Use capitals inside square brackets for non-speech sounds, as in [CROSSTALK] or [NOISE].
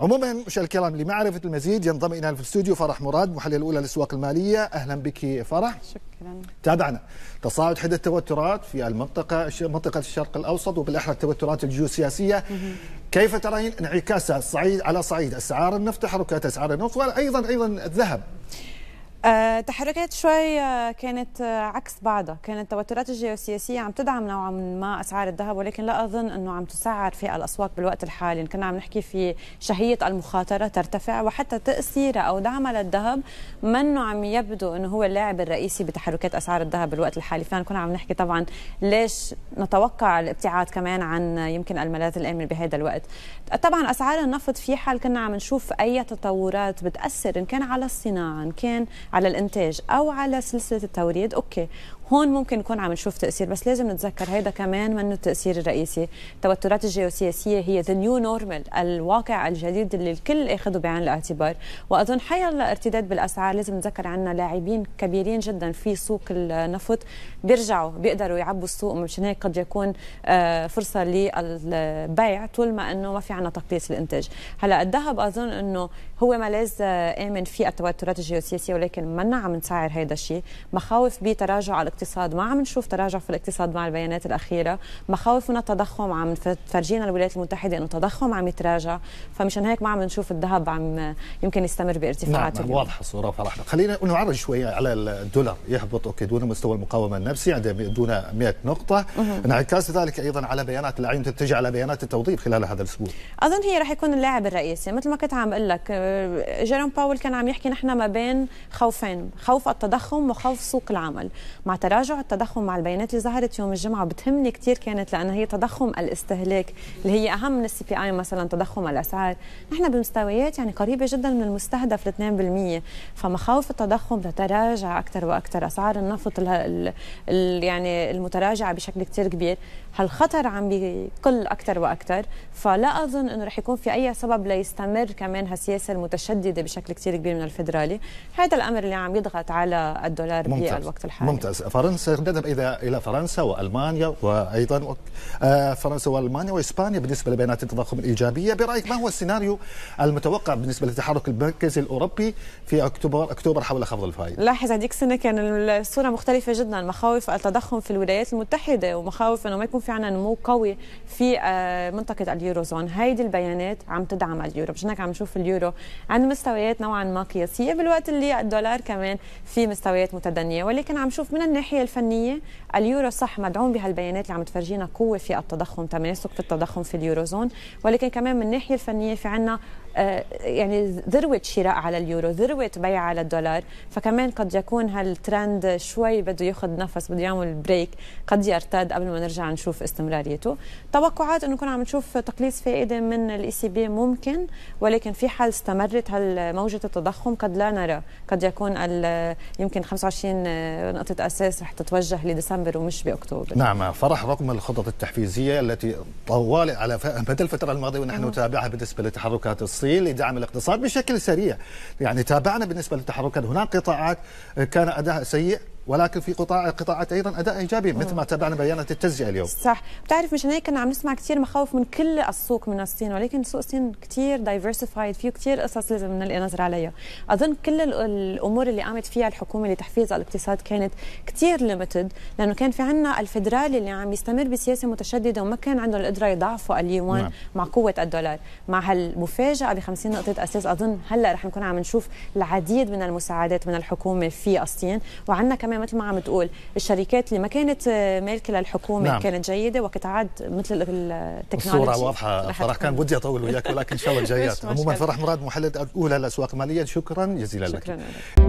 عموما مشاهدينا الكرام لمعرفه المزيد ينضم الينا في الاستوديو فرح مراد محلل الاولى للاسواق الماليه اهلا بك فرح شكرا تابعنا تصاعد حدة التوترات في المنطقه منطقه الشرق الاوسط وبالاحرى التوترات الجيوسياسيه كيف ترين انعكاسها الصعيد على صعيد اسعار النفط تحركات اسعار النفط وايضا ايضا الذهب آه، تحركات شوي آه، كانت آه، عكس بعضها كانت التوترات الجيوسياسية عم تدعم نوعا ما أسعار الذهب ولكن لا أظن أنه عم تسعر في الأسواق بالوقت الحالي كنا عم نحكي في شهية المخاطرة ترتفع وحتى تأثيرها أو دعمها للذهب منه عم يبدو أنه هو اللاعب الرئيسي بتحركات أسعار الذهب بالوقت الحالي كنا عم نحكي طبعا ليش نتوقع الابتعاد كمان عن يمكن الملاذ الآمن بهذا الوقت طبعا أسعار النفط في حال كنا عم نشوف أي تطورات بتأثر إن كان على الصناعة إن كان على الانتاج او على سلسله التوريد اوكي هون ممكن نكون عم نشوف تاثير بس لازم نتذكر هيدا كمان منه التاثير الرئيسي التوترات الجيوسياسيه هي ذا نيو نورمال الواقع الجديد اللي الكل اخذه بعين الاعتبار واظن الله ارتداد بالاسعار لازم نتذكر عنا لاعبين كبيرين جدا في سوق النفط بيرجعوا بيقدروا يعبوا السوق مشان هيك قد يكون آه، فرصه للبيع طول ما انه ما في عنا تقليص الانتاج هلا الذهب اظن انه هو ما لازم آه، امن في التوترات الجيوسياسيه ولكن منا عم نسعر هيدا الشيء مخاوف بتراجع الاقتصاد ما عم نشوف تراجع في الاقتصاد مع البيانات الاخيره مخاوف من التضخم عم تفرجينا الولايات المتحده انه التضخم عم يتراجع فمشان هيك ما عم نشوف الذهب عم يمكن يستمر بارتفاعاته نعم, نعم، واضحه الصوره فرحنا خلينا نعرج شوي على الدولار يهبط اوكي دون مستوى المقاومه النفسي عند دون 100 نقطه انعكاس ذلك ايضا على بيانات العين تتجه على بيانات التوظيف خلال هذا الاسبوع اظن هي رح يكون اللاعب الرئيسي مثل ما كنت عم اقول لك آه، جيروم باول كان عم يحكي نحن ما بين خوفين خوف التضخم وخوف سوق العمل مع تراجع التضخم مع البيانات اللي ظهرت يوم الجمعة بتهمني كثير كانت لأنها هي تضخم الاستهلاك اللي هي أهم من السي بي آي مثلا تضخم الأسعار نحن بمستويات يعني قريبة جدا من المستهدف ل 2% فمخاوف التضخم تتراجع أكثر وأكثر أسعار النفط الـ الـ الـ يعني المتراجعة بشكل كثير كبير هالخطر عم بيقل أكثر وأكثر فلا أظن أنه رح يكون في أي سبب ليستمر كمان هالسياسة المتشددة بشكل كثير كبير من الفدرالي هذا الأمر الامر اللي عم يضغط على الدولار في الوقت الحالي ممتاز فرنسا نذهب اذا الى فرنسا والمانيا وايضا آه، فرنسا والمانيا واسبانيا بالنسبه لبيانات التضخم الايجابيه برايك ما هو السيناريو المتوقع بالنسبه للتحرك المركزي الاوروبي في اكتوبر اكتوبر حول خفض الفائده لاحظ هذيك السنه كان الصوره مختلفه جدا مخاوف التضخم في الولايات المتحده ومخاوف انه ما يكون في عندنا نمو قوي في آه، منطقه اليوروزون هيدي البيانات عم تدعم اليورو مش عم نشوف اليورو عند مستويات نوعا ما قياسيه بالوقت اللي الدولار الدولار كمان في مستويات متدنيه ولكن عم شوف من الناحيه الفنيه اليورو صح مدعوم بهالبيانات اللي عم تفرجينا قوه في التضخم تماسك في التضخم في اليوروزون ولكن كمان من الناحيه الفنيه في عنا آه، يعني ذروه شراء على اليورو ذروه بيع على الدولار فكمان قد يكون هالترند شوي بده ياخذ نفس بده يعمل بريك قد يرتد قبل ما نرجع نشوف استمراريته توقعات انه نكون عم نشوف تقليص فائده من الاي سي e بي ممكن ولكن في حال استمرت هالموجه التضخم قد لا نرى قد يكون تكون يمكن 25 آه، نقطة أساس رح تتوجه لديسمبر ومش بأكتوبر نعم فرح رقم الخطط التحفيزية التي طوال على مدى الفترة الماضية ونحن نتابعها بالنسبة لتحركات الصين لدعم الاقتصاد بشكل سريع يعني تابعنا بالنسبة للتحركات هناك قطاعات كان أداها سيء ولكن في قطاع قطاعات ايضا اداء ايجابي مثل ما تابعنا بيانات التجزئه اليوم صح بتعرف مشان هيك كنا عم نسمع كثير مخاوف من كل السوق من الصين ولكن سوق الصين كثير دايفرسيفايد فيه كثير قصص لازم نلقي نظره عليها اظن كل الامور اللي قامت فيها الحكومه لتحفيز الاقتصاد كانت كثير ليمتد لانه كان في عندنا الفدرالي اللي عم يستمر بسياسه متشدده وما كان عنده القدره يضعفوا اليوان نعم. مع قوه الدولار مع هالمفاجاه ب 50 نقطه اساس اظن هلا رح نكون عم نشوف العديد من المساعدات من الحكومه في الصين وعندنا كمان الحكومه مثل ما عم تقول الشركات اللي ما كانت آه، مالكه للحكومه نعم. كانت جيده وقت عاد مثل التكنولوجيا الصوره واضحه فرح كان بدي اطول وياك ولكن ان شاء الله جايات [LAUGHS] عموما فرح مراد محلل اولى الاسواق ماليا شكرا جزيلا شكرا لك, لك.